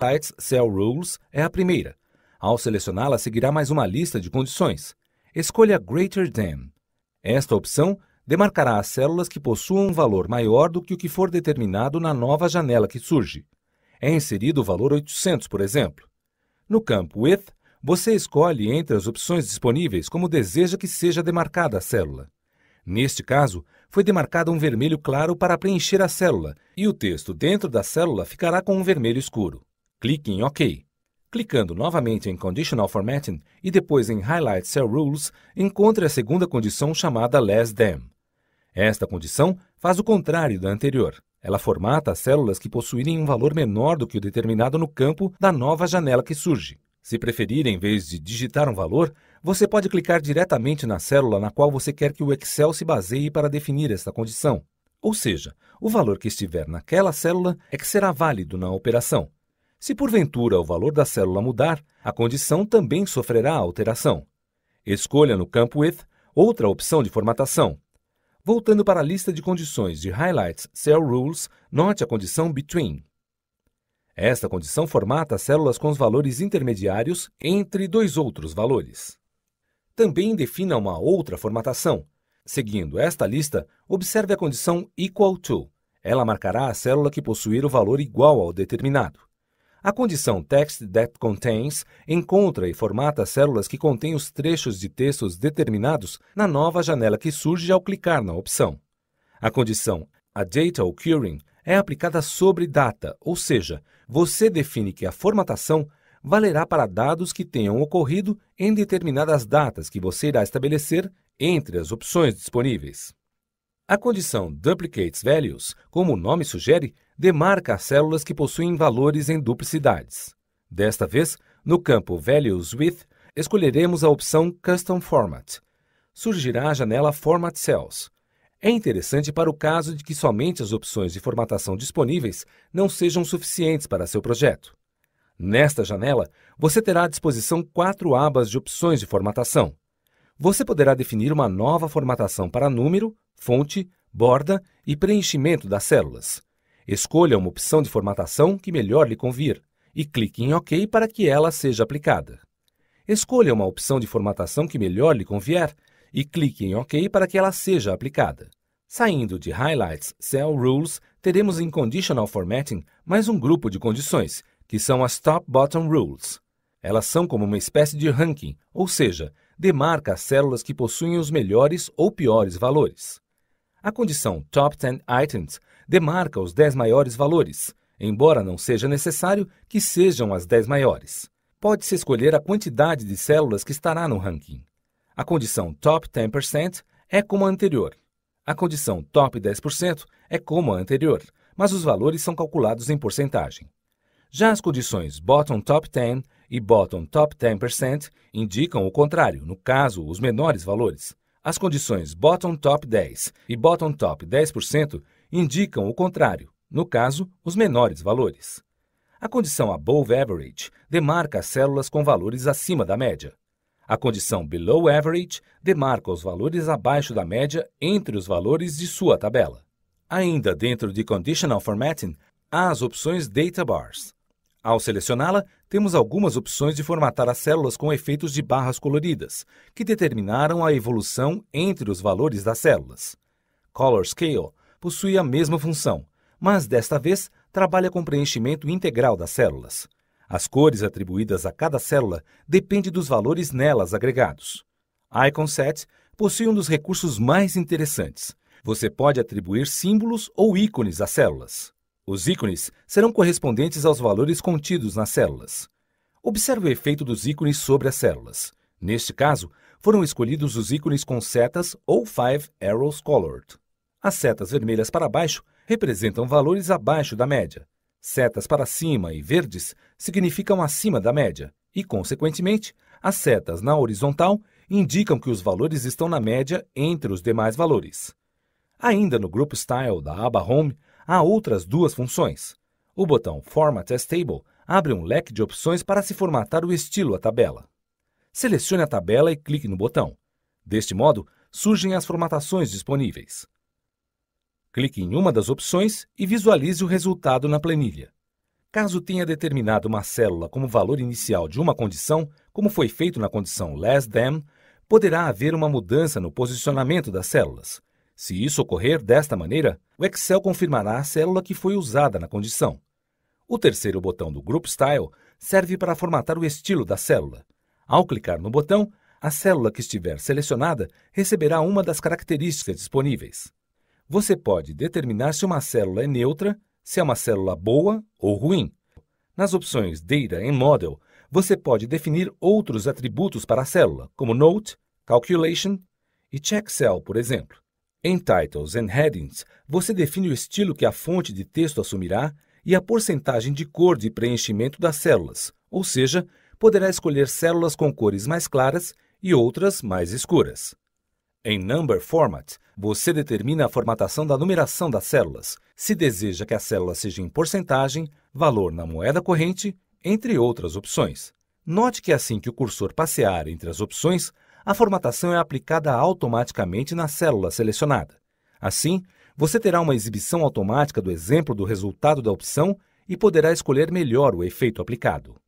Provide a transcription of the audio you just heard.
Sites Cell Rules é a primeira. Ao selecioná-la, seguirá mais uma lista de condições. Escolha Greater Than. Esta opção demarcará as células que possuam um valor maior do que o que for determinado na nova janela que surge. É inserido o valor 800, por exemplo. No campo With, você escolhe entre as opções disponíveis como deseja que seja demarcada a célula. Neste caso, foi demarcado um vermelho claro para preencher a célula, e o texto dentro da célula ficará com um vermelho escuro. Clique em OK. Clicando novamente em Conditional Formatting e depois em Highlight Cell Rules, encontre a segunda condição chamada Less Than. Esta condição faz o contrário da anterior. Ela formata as células que possuírem um valor menor do que o determinado no campo da nova janela que surge. Se preferir, em vez de digitar um valor, você pode clicar diretamente na célula na qual você quer que o Excel se baseie para definir esta condição. Ou seja, o valor que estiver naquela célula é que será válido na operação. Se porventura o valor da célula mudar, a condição também sofrerá alteração. Escolha no campo With outra opção de formatação. Voltando para a lista de condições de Highlights Cell Rules, note a condição Between. Esta condição formata células com os valores intermediários entre dois outros valores. Também defina uma outra formatação. Seguindo esta lista, observe a condição Equal to. Ela marcará a célula que possuir o valor igual ao determinado. A condição Text that contains encontra e formata células que contêm os trechos de textos determinados na nova janela que surge ao clicar na opção. A condição A data occurring é aplicada sobre data, ou seja, você define que a formatação valerá para dados que tenham ocorrido em determinadas datas que você irá estabelecer entre as opções disponíveis. A condição Duplicates Values, como o nome sugere, demarca as células que possuem valores em duplicidades. Desta vez, no campo Values With, escolheremos a opção Custom Format. Surgirá a janela Format Cells. É interessante para o caso de que somente as opções de formatação disponíveis não sejam suficientes para seu projeto. Nesta janela, você terá à disposição quatro abas de opções de formatação. Você poderá definir uma nova formatação para número, fonte, borda e preenchimento das células. Escolha uma opção de formatação que melhor lhe convir e clique em OK para que ela seja aplicada. Escolha uma opção de formatação que melhor lhe convier e clique em OK para que ela seja aplicada. Saindo de Highlights Cell Rules, teremos em Conditional Formatting mais um grupo de condições, que são as Top-Bottom Rules. Elas são como uma espécie de ranking, ou seja, demarca as células que possuem os melhores ou piores valores. A condição Top 10 Items demarca os 10 maiores valores, embora não seja necessário que sejam as 10 maiores. Pode-se escolher a quantidade de células que estará no ranking. A condição Top 10% é como a anterior. A condição Top 10% é como a anterior, mas os valores são calculados em porcentagem. Já as condições Bottom Top 10 e Bottom Top 10% indicam o contrário, no caso, os menores valores. As condições bottom top 10 e bottom top 10% indicam o contrário, no caso, os menores valores. A condição above average demarca as células com valores acima da média. A condição below average demarca os valores abaixo da média entre os valores de sua tabela. Ainda dentro de conditional formatting, há as opções data bars. Ao selecioná-la, temos algumas opções de formatar as células com efeitos de barras coloridas, que determinaram a evolução entre os valores das células. Color Scale possui a mesma função, mas desta vez trabalha com preenchimento integral das células. As cores atribuídas a cada célula dependem dos valores nelas agregados. Icon Set possui um dos recursos mais interessantes. Você pode atribuir símbolos ou ícones às células. Os ícones serão correspondentes aos valores contidos nas células. Observe o efeito dos ícones sobre as células. Neste caso, foram escolhidos os ícones com setas ou Five Arrows Colored. As setas vermelhas para baixo representam valores abaixo da média. Setas para cima e verdes significam acima da média e, consequentemente, as setas na horizontal indicam que os valores estão na média entre os demais valores. Ainda no grupo Style da aba Home, há outras duas funções. O botão Format as Table abre um leque de opções para se formatar o estilo à tabela. Selecione a tabela e clique no botão. Deste modo, surgem as formatações disponíveis. Clique em uma das opções e visualize o resultado na planilha. Caso tenha determinado uma célula como valor inicial de uma condição, como foi feito na condição less than, poderá haver uma mudança no posicionamento das células. Se isso ocorrer desta maneira, o Excel confirmará a célula que foi usada na condição. O terceiro botão do Group Style serve para formatar o estilo da célula. Ao clicar no botão, a célula que estiver selecionada receberá uma das características disponíveis. Você pode determinar se uma célula é neutra, se é uma célula boa ou ruim. Nas opções Data and Model, você pode definir outros atributos para a célula, como Note, Calculation e Check Cell, por exemplo. Em titles and headings, você define o estilo que a fonte de texto assumirá e a porcentagem de cor de preenchimento das células, ou seja, poderá escolher células com cores mais claras e outras mais escuras. Em Number Format, você determina a formatação da numeração das células, se deseja que a célula seja em porcentagem, valor na moeda corrente, entre outras opções. Note que assim que o cursor passear entre as opções, a formatação é aplicada automaticamente na célula selecionada. Assim, você terá uma exibição automática do exemplo do resultado da opção e poderá escolher melhor o efeito aplicado.